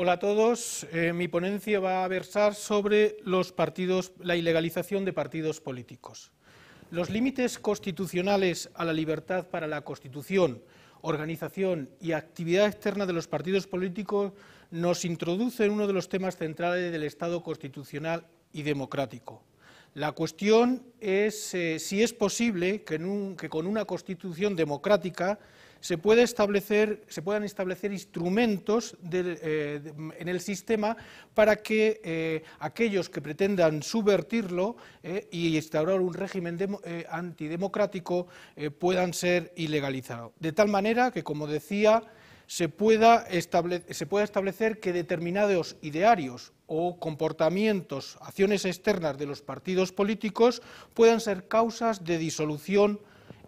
Hola a todos. Eh, mi ponencia va a versar sobre los partidos, la ilegalización de partidos políticos. Los límites constitucionales a la libertad para la constitución, organización y actividad externa de los partidos políticos nos introducen uno de los temas centrales del Estado constitucional y democrático. La cuestión es eh, si es posible que con una constitución democrática se, establecer, puedan establecer instrumentos eh, en el sistema para que eh, aquellos que pretendan subvertirlo eh, y instaurar un régimen antidemocrático puedan ser ilegalizados. De tal manera que, como decía, se pueda, establecer que determinados idearios o comportamientos, acciones externas de los partidos políticos puedan ser causas de disolución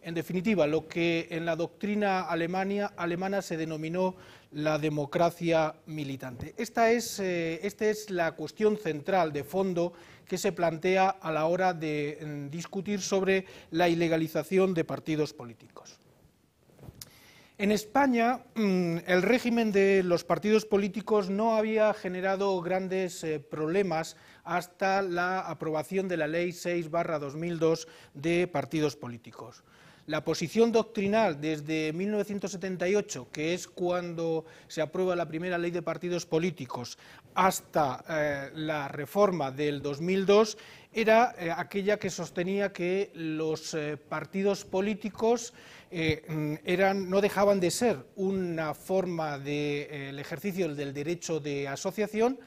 en definitiva, lo que en la doctrina alemana se denominó la democracia militante. Eh, esta es, la cuestión central de fondo que se plantea a la hora de mm, discutir sobre la ilegalización de partidos políticos. En España, mm, el régimen de los partidos políticos no había generado grandes eh, problemas hasta la aprobación de la Ley 6-2002 de partidos políticos. La posición doctrinal desde 1978, que es cuando se aprueba la primera ley de partidos políticos, hasta eh, la reforma del 2002, era eh, aquella que sostenía que los eh, partidos políticos mm, no dejaban de ser una forma del ejercicio del derecho de asociación,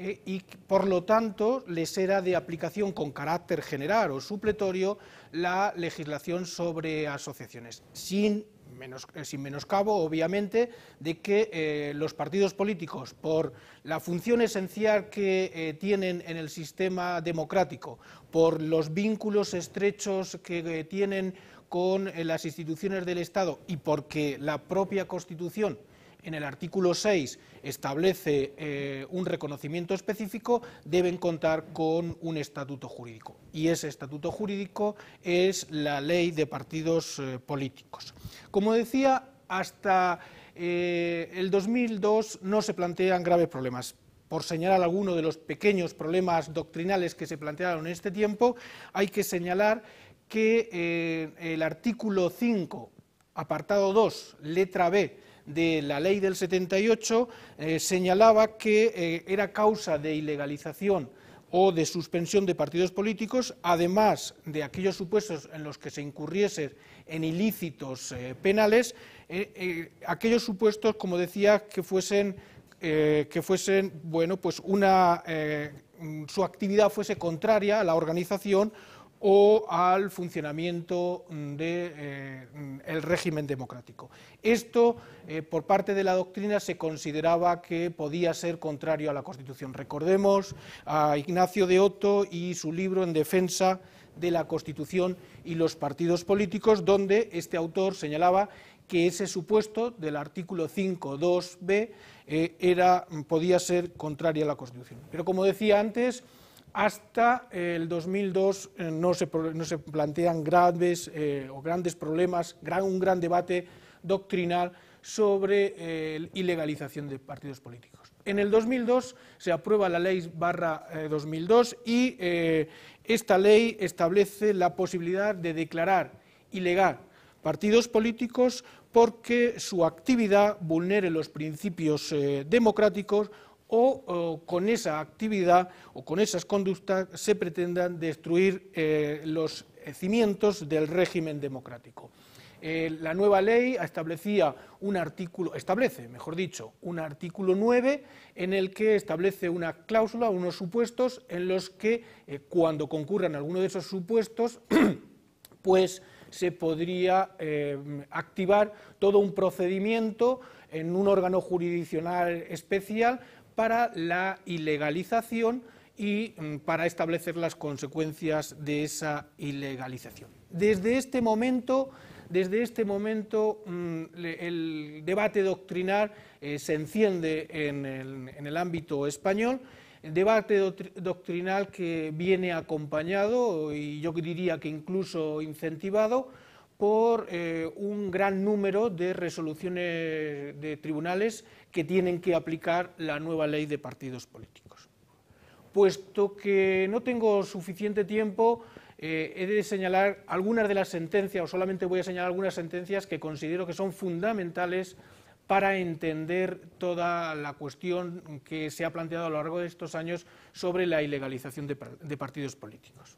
eh, y por lo tanto les era de aplicación con carácter general o supletorio la legislación sobre asociaciones, sin, eh, menoscabo, obviamente, de que eh, los partidos políticos, por la función esencial que tienen en el sistema democrático, por los vínculos estrechos que tienen con las instituciones del Estado y porque la propia Constitución en el artículo 6 establece eh, un reconocimiento específico, deben contar con un estatuto jurídico. Y ese estatuto jurídico es la ley de partidos eh, políticos. Como decía, hasta eh, el 2002 no se plantean graves problemas por señalar alguno de los pequeños problemas doctrinales que se plantearon en este tiempo, hay que señalar que el artículo 5, apartado 2, letra B de la ley del 78 ocho eh, señalaba que eh, era causa de ilegalización o de suspensión de partidos políticos, además de aquellos supuestos en los que se incurriese en ilícitos eh, penales, aquellos supuestos, como decía, que fuesen, que fuesen bueno, pues una, mm, su actividad fuese contraria a la organización o al funcionamiento del eh, régimen democrático. Esto, eh, por parte de la doctrina, se consideraba que podía ser contrario a la Constitución. Recordemos a Ignacio de Otto y su libro En defensa de la Constitución y los partidos políticos, donde este autor señalaba que ese supuesto del artículo 5.2b eh, podía ser contrario a la Constitución. Pero, como decía antes, hasta el 2002 eh, no, se, no, se, plantean graves eh, o grandes problemas, un gran debate doctrinal sobre eh, la ilegalización de partidos políticos. En el 2002 se aprueba la ley barra 2002 y esta ley establece la posibilidad de declarar ilegal partidos políticos porque su actividad vulnere los principios democráticos o, con esa actividad o con esas conductas se pretendan destruir eh, los cimientos del régimen democrático. Eh, la nueva ley establecía un artículo, establece, mejor dicho, un artículo 9 en el que establece una cláusula, unos supuestos en los que eh, cuando concurran alguno de esos supuestos, pues se podría activar todo un procedimiento en un órgano jurisdiccional especial para la ilegalización y mm, para establecer las consecuencias de esa ilegalización. Desde este momento, desde este momento mm, el debate doctrinal eh, se enciende en el ámbito español el debate doctrinal que viene acompañado y yo diría que incluso incentivado por eh, un gran número de resoluciones de tribunales que tienen que aplicar la nueva ley de partidos políticos. Puesto que no tengo suficiente tiempo, eh, he de señalar algunas de las sentencias, o solamente voy a señalar algunas sentencias que considero que son fundamentales para entender toda la cuestión que se ha planteado a lo largo de estos años sobre la ilegalización de partidos políticos.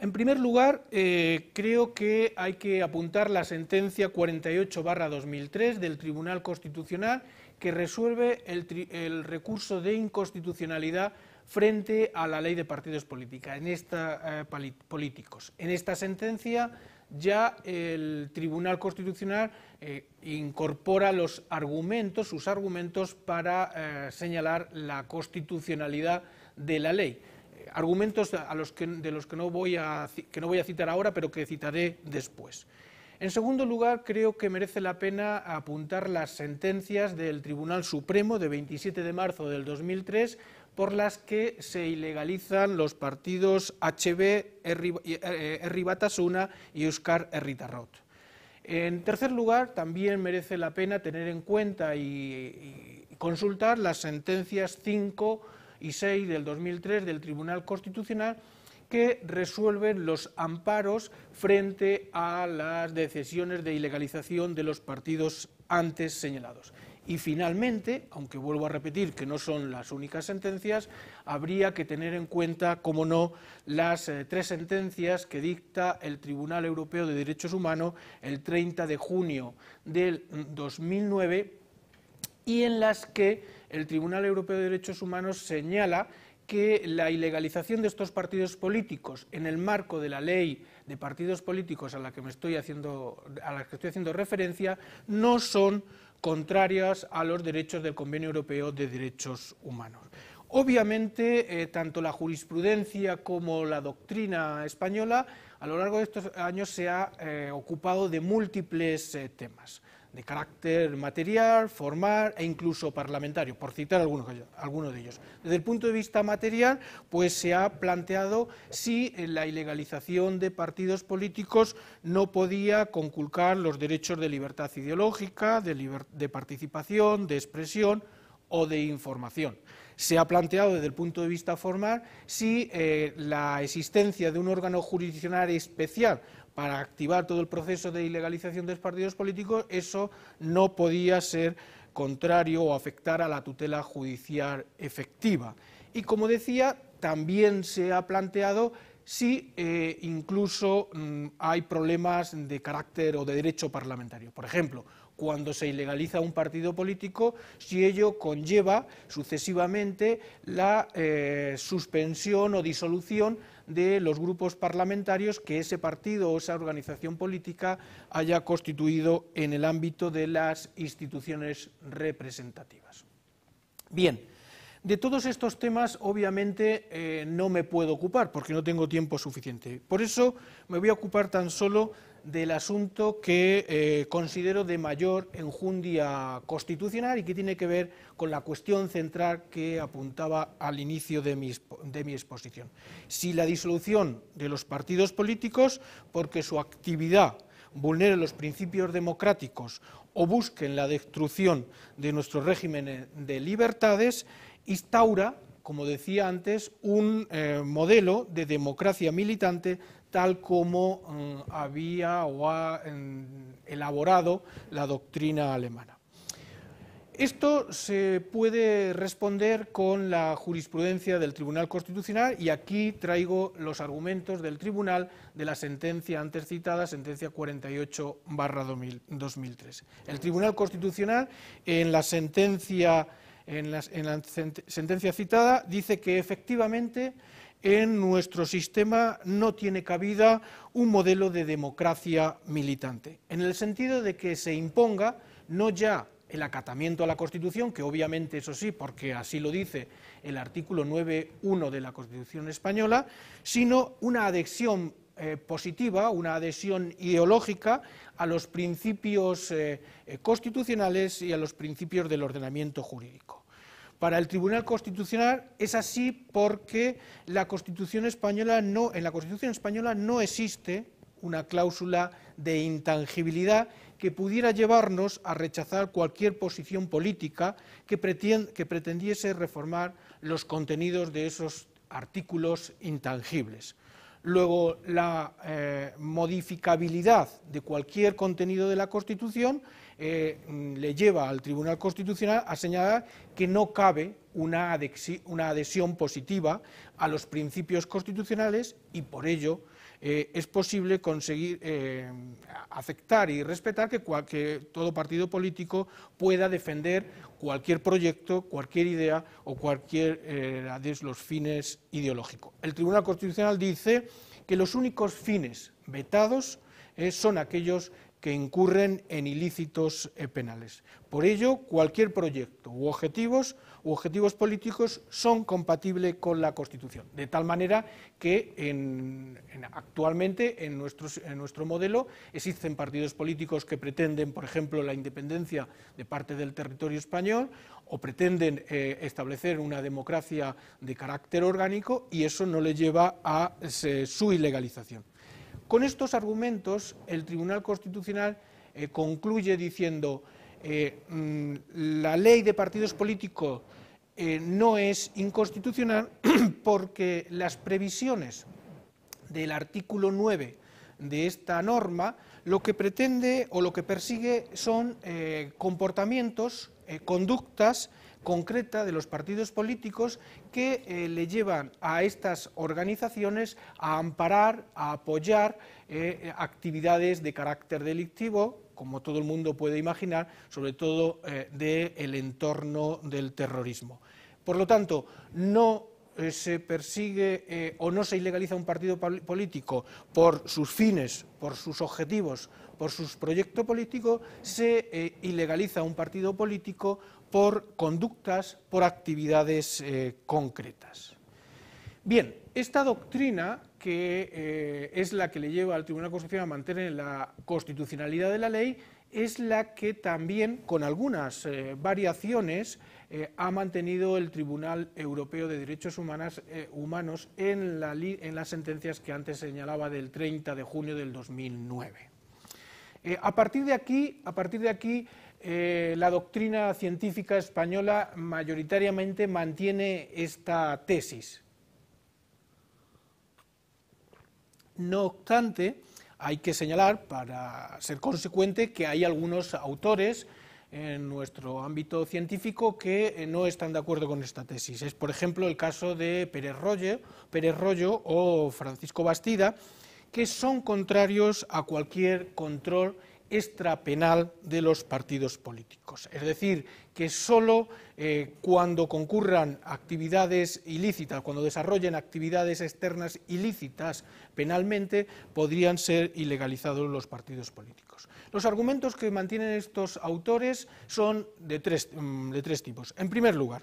En primer lugar, eh, creo que hay que apuntar la sentencia 48-2003 del Tribunal Constitucional que resuelve el, recurso de inconstitucionalidad frente a la ley de partidos eh, políticos. En esta sentencia ya el Tribunal Constitucional eh, incorpora los argumentos, sus argumentos para señalar la constitucionalidad de la ley argumentos de los que no, voy a, citar ahora, pero que citaré después. En segundo lugar, creo que merece la pena apuntar las sentencias del Tribunal Supremo de 27 de marzo del 2003 por las que se ilegalizan los partidos HB, eh, Herri, Batasuna y Euskar Ritarrot. En tercer lugar, también merece la pena tener en cuenta y consultar las sentencias 5 y 6 del 2003 del Tribunal Constitucional que resuelven los amparos frente a las decisiones de ilegalización de los partidos antes señalados. Y finalmente, aunque vuelvo a repetir que no son las únicas sentencias, habría que tener en cuenta, como no, las eh, tres sentencias que dicta el Tribunal Europeo de Derechos Humanos el 30 de junio del 2009 y en las que el Tribunal Europeo de Derechos Humanos señala que la ilegalización de estos partidos políticos en el marco de la ley de partidos políticos a la que, me estoy, haciendo, a la que estoy haciendo referencia no son contrarias a los derechos del Convenio Europeo de Derechos Humanos. Obviamente, eh, tanto la jurisprudencia como la doctrina española a lo largo de estos años se ha eh, ocupado de múltiples eh, temas de carácter material, formal e incluso parlamentario, por citar algunos, de ellos. Desde el punto de vista material, pues se ha planteado si eh, la ilegalización de partidos políticos no podía conculcar los derechos de libertad ideológica, de participación, de expresión, o de información. Se ha planteado desde el punto de vista formal si eh, la existencia de un órgano jurisdiccional especial para activar todo el proceso de ilegalización de los partidos políticos, eso no podía ser contrario o afectar a la tutela judicial efectiva. Y como decía, también se ha planteado si eh, incluso mm, hay problemas de carácter o de derecho parlamentario. Por ejemplo, cuando se ilegaliza un partido político si ello conlleva sucesivamente la eh, suspensión o disolución de los grupos parlamentarios que ese partido o esa organización política haya constituido en el ámbito de las instituciones representativas. Bien, de todos estos temas obviamente eh, no me puedo ocupar porque no tengo tiempo suficiente. Por eso me voy a ocupar tan solo del asunto que eh, considero de mayor enjundia constitucional y que tiene que ver con la cuestión central que apuntaba al inicio de mi, exposición. Si la disolución de los partidos políticos, porque su actividad vulnera los principios democráticos o busquen la destrucción de nuestro régimen de libertades, instaura como decía antes, un eh, modelo de democracia militante tal como eh, había o ha elaborado la doctrina alemana. Esto se puede responder con la jurisprudencia del Tribunal Constitucional y aquí traigo los argumentos del Tribunal de la sentencia antes citada, sentencia 48 2003. El Tribunal Constitucional en la sentencia en la, sentencia citada, dice que efectivamente en nuestro sistema no tiene cabida un modelo de democracia militante, en el sentido de que se imponga no ya el acatamiento a la Constitución, que obviamente eso sí, porque así lo dice el artículo 9.1 de la Constitución española, sino una adhesión eh, positiva, una adhesión ideológica a los principios eh, eh, constitucionales y a los principios del ordenamiento jurídico. Para el Tribunal Constitucional es así porque en la Constitución española no existe una cláusula de intangibilidad que pudiera llevarnos a rechazar cualquier posición política que, pretendiese reformar los contenidos de esos artículos intangibles. Luego, la eh, modificabilidad de cualquier contenido de la Constitución eh, mm, le lleva al Tribunal Constitucional a señalar que no cabe una adhesión positiva a los principios constitucionales y, por ello, eh, es posible conseguir eh, aceptar y respetar que, todo partido político pueda defender cualquier proyecto, cualquier idea o cualquier eh, de los fines ideológicos. El Tribunal Constitucional dice que los únicos fines vetados son aquellos que incurren en ilícitos eh, penales. Por ello, cualquier proyecto u objetivos u objetivos políticos son compatibles con la Constitución, de tal manera que actualmente en, nuestro modelo existen partidos políticos que pretenden, por ejemplo, la independencia de parte del territorio español o pretenden eh, establecer una democracia de carácter orgánico y eso no le lleva a eh, su ilegalización. Con estos argumentos, el Tribunal Constitucional eh, concluye diciendo que eh, mm, la ley de partidos políticos eh, no es inconstitucional porque las previsiones del artículo 9 de esta norma lo que pretende o lo que persigue son comportamientos, conductas concreta de los partidos políticos que eh, le llevan a estas organizaciones a amparar, a apoyar eh, eh, actividades de carácter delictivo, como todo el mundo puede imaginar, sobre todo del entorno del terrorismo. Por lo tanto, no se persigue o no se ilegaliza un partido político por sus fines, por sus objetivos, por su proyecto político, se ilegaliza un partido político por conductas, por actividades eh, concretas. Bien, esta doctrina, que eh, es la que le lleva al Tribunal Constitucional a mantener la constitucionalidad de la ley, es la que también, con algunas eh, variaciones, ha mantenido el Tribunal Europeo de Derechos Humanos en, en, las sentencias que antes señalaba del 30 de junio del 2009. a partir de aquí, a partir de aquí eh, la doctrina científica española mayoritariamente mantiene esta tesis. No obstante, hay que señalar, para ser consecuente, que hay algunos autores en nuestro ámbito científico que eh, no están de acuerdo con esta tesis. Es, por ejemplo, el caso de Pérez Rollo, Pérez Rollo o Francisco Bastida, que son contrarios a cualquier control extrapenal de los partidos políticos. Es decir, que solo eh, cuando concurran actividades ilícitas, cuando desarrollen actividades externas ilícitas penalmente, podrían ser ilegalizados los partidos políticos. Los argumentos que mantienen estos autores son de tres, mm, tipos. En primer lugar,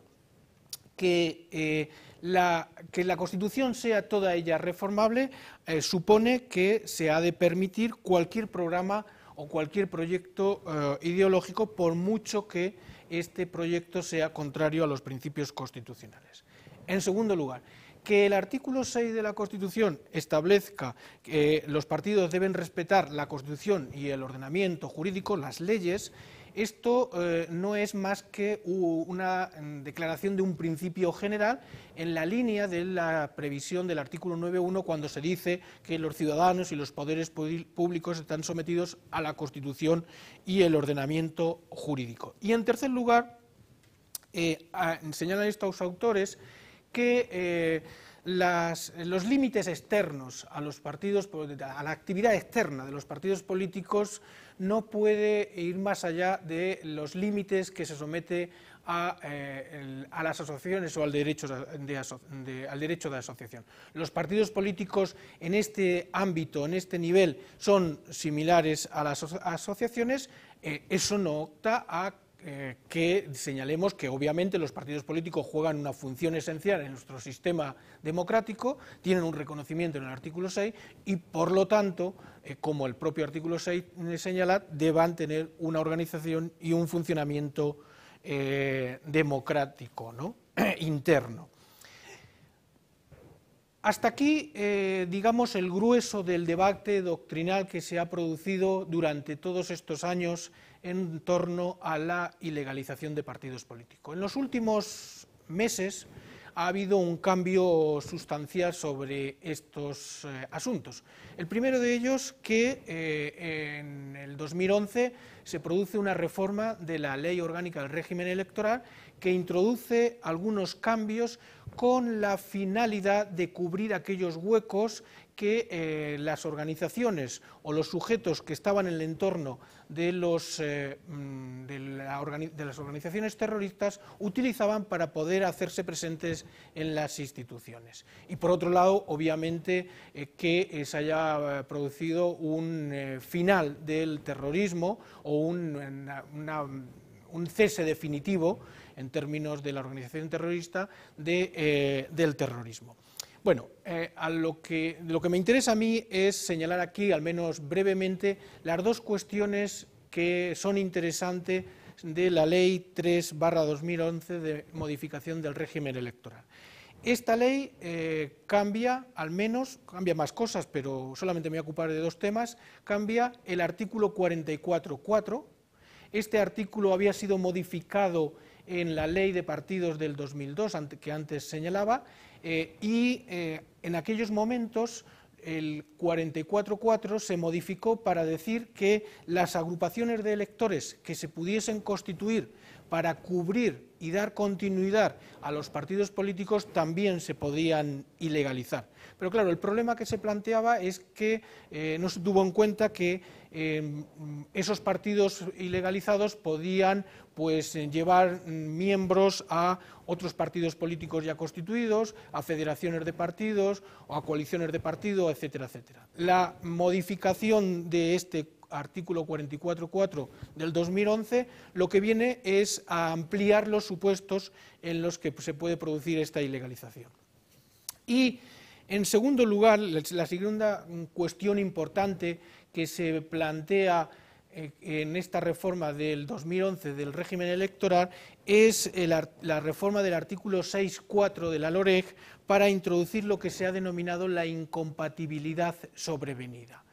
que, eh, la, que, la, Constitución sea toda ella reformable eh, supone que se ha de permitir cualquier programa o cualquier proyecto eh, ideológico, por mucho que este proyecto sea contrario a los principios constitucionales. En segundo lugar, que el artículo 6 de la Constitución establezca que los partidos deben respetar la Constitución y el ordenamiento jurídico, las leyes, esto eh, no es más que una mm, declaración de un principio general en la línea de la previsión del artículo 9.1 cuando se dice que los ciudadanos y los poderes públicos están sometidos a la Constitución y el ordenamiento jurídico. Y en tercer lugar, eh, señalan estos autores que eh, los límites externos a los partidos, a la actividad externa de los partidos políticos no puede ir más allá de los límites que se somete a, eh, las asociaciones o al derecho de, al derecho de asociación. Los partidos políticos en este ámbito, en este nivel, son similares a las asociaciones. Eh, eso no opta a eh, que señalemos que obviamente los partidos políticos juegan una función esencial en nuestro sistema democrático, tienen un reconocimiento en el artículo 6 y por lo tanto, eh, como el propio artículo 6 señala, deban tener una organización y un funcionamiento eh, democrático interno. Hasta aquí, digamos, el grueso del debate doctrinal que se ha producido durante todos estos años en torno a la ilegalización de partidos políticos. En los últimos meses ha habido un cambio sustancial sobre estos eh, asuntos. El primero de ellos que eh, en el 2011 se produce una reforma de la Ley Orgánica del Régimen Electoral que introduce algunos cambios con la finalidad de cubrir aquellos huecos que eh, las organizaciones o los sujetos que estaban en el entorno eh, mm, de, las organizaciones terroristas utilizaban para poder hacerse presentes en las instituciones. Y por otro lado, obviamente, eh, que se haya producido un final del terrorismo o un, cese definitivo en términos de la organización terrorista del terrorismo. Bueno, eh, lo, que, me interesa a mí es señalar aquí, al menos brevemente, las dos cuestiones que son interesantes de la Ley 3-2011 de modificación del régimen electoral. Esta ley eh, cambia, al menos, cambia más cosas, pero solamente me voy a ocupar de dos temas, cambia el artículo 44.4. Este artículo había sido modificado en la ley de partidos del 2002, que antes señalaba, eh, y eh, en aquellos momentos el 44.4 se modificó para decir que las agrupaciones de electores que se pudiesen constituir para cubrir y dar continuidad a los partidos políticos también se podían ilegalizar. Pero claro, el problema que se planteaba es que eh, no se tuvo en cuenta que eh, esos partidos ilegalizados podían pues, llevar miembros a otros partidos políticos ya constituidos, a federaciones de partidos o a coaliciones de partido, etcétera, etcétera. La modificación de este artículo 44.4 del 2011, lo que viene es a ampliar los supuestos en los que se puede producir esta ilegalización. Y, en segundo lugar, la segunda cuestión importante que se plantea eh, en esta reforma del 2011 del régimen electoral es la reforma del artículo 6.4 de la LOREG para introducir lo que se ha denominado la incompatibilidad sobrevenida.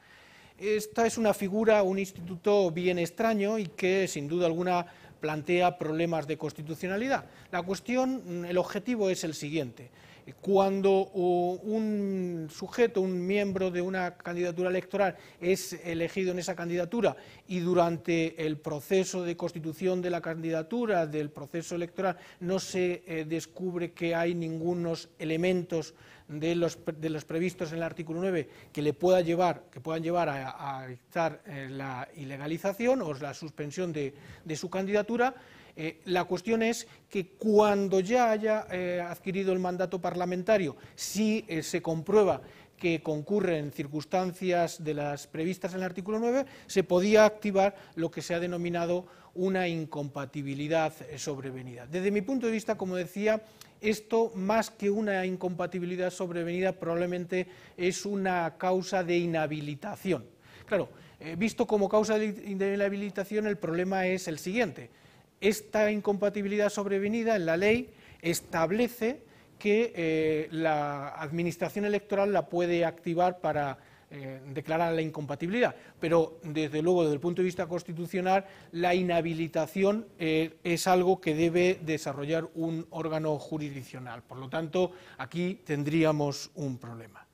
Esta es una figura, un instituto bien extraño y que sin duda alguna plantea problemas de constitucionalidad. La cuestión, el objetivo es el siguiente cuando un sujeto, un miembro de una candidatura electoral es elegido en esa candidatura y durante el proceso de constitución de la candidatura, del proceso electoral, no se eh, descubre que hay ningunos elementos de los, previstos en el artículo 9 que le pueda llevar, que puedan llevar a, dictar la ilegalización o la suspensión de su candidatura, eh, la cuestión es que cuando ya haya eh, adquirido el mandato parlamentario, si eh, se comprueba que concurren circunstancias de las previstas en el artículo 9, se podía activar lo que se ha denominado una incompatibilidad sobrevenida. Desde mi punto de vista, como decía, esto más que una incompatibilidad sobrevenida probablemente es una causa de inhabilitación. Claro, visto como causa de inhabilitación, el problema es el siguiente esta incompatibilidad sobrevenida en la ley establece que eh, la Administración Electoral la puede activar para eh, declarar la incompatibilidad, pero desde luego desde el punto de vista constitucional la inhabilitación eh, es algo que debe desarrollar un órgano jurisdiccional. Por lo tanto, aquí tendríamos un problema.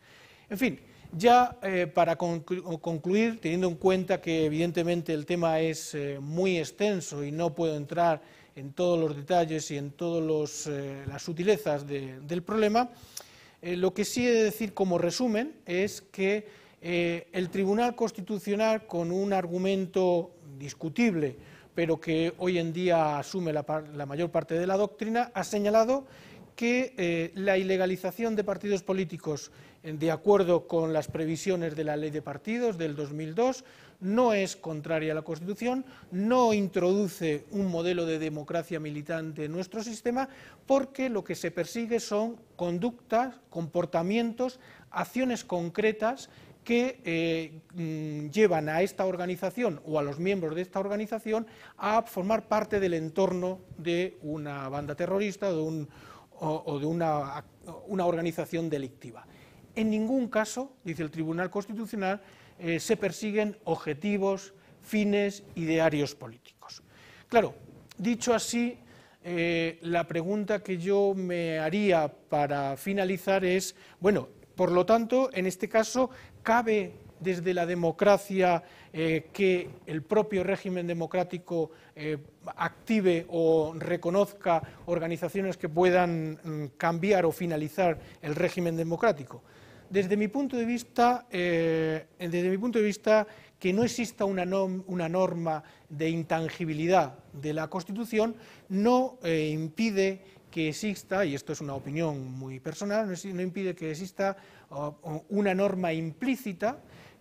En fin, ya eh, para concluir, teniendo en cuenta que evidentemente el tema es eh, muy extenso y no puedo entrar en todos los detalles y en todas eh, las sutilezas del problema, lo que sí he de decir como resumen es que el Tribunal Constitucional, con un argumento discutible, pero que hoy en día asume la, la mayor parte de la doctrina, ha señalado que eh, la ilegalización de partidos políticos, de acuerdo con las previsiones de la Ley de Partidos del 2002, no es contraria a la Constitución, no introduce un modelo de democracia militante en nuestro sistema, porque lo que se persigue son conductas, comportamientos, acciones concretas que eh, mm, llevan a esta organización o a los miembros de esta organización a formar parte del entorno de una banda terrorista, de un o, de una, organización delictiva. En ningún caso, dice el Tribunal Constitucional, eh, se persiguen objetivos, fines, idearios políticos. Claro, dicho así, eh, la pregunta que yo me haría para finalizar es, bueno, por lo tanto, en este caso, ¿cabe desde la democracia eh, que el propio régimen democrático eh, active o reconozca organizaciones que puedan mm, cambiar o finalizar el régimen democrático. Desde mi punto de vista, eh, desde mi punto de vista que no exista una, norma de intangibilidad de la Constitución no impide que exista, y esto es una opinión muy personal, no, impide que exista una norma implícita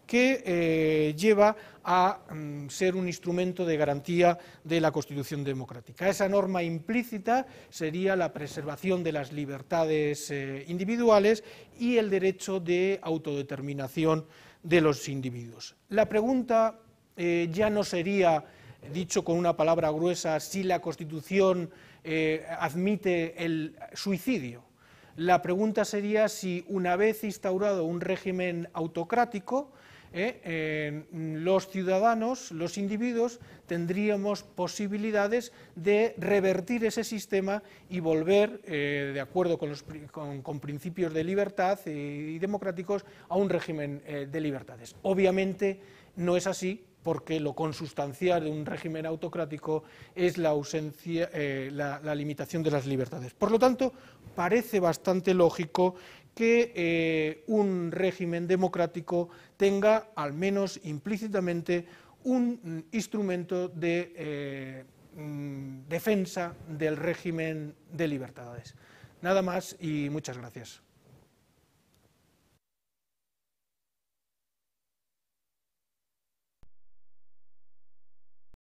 que eh, lleva a mm, ser un instrumento de garantía de la Constitución democrática. Esa norma implícita sería la preservación de las libertades eh, individuales y el derecho de autodeterminación de los individuos. La pregunta eh, ya no sería, dicho con una palabra gruesa, si la Constitución admite el suicidio. La pregunta sería si una vez instaurado un régimen autocrático, eh, los ciudadanos, los individuos, tendríamos posibilidades de revertir ese sistema y volver, eh, de acuerdo con, los, con, principios de libertad y, democráticos, a un régimen eh, de libertades. Obviamente no es así porque lo consustancial de un régimen autocrático es la, ausencia, la limitación de las libertades. Por lo tanto, parece bastante lógico que eh, un régimen democrático tenga, al menos implícitamente, un mm, instrumento de eh, mm, defensa del régimen de libertades. Nada más y muchas gracias.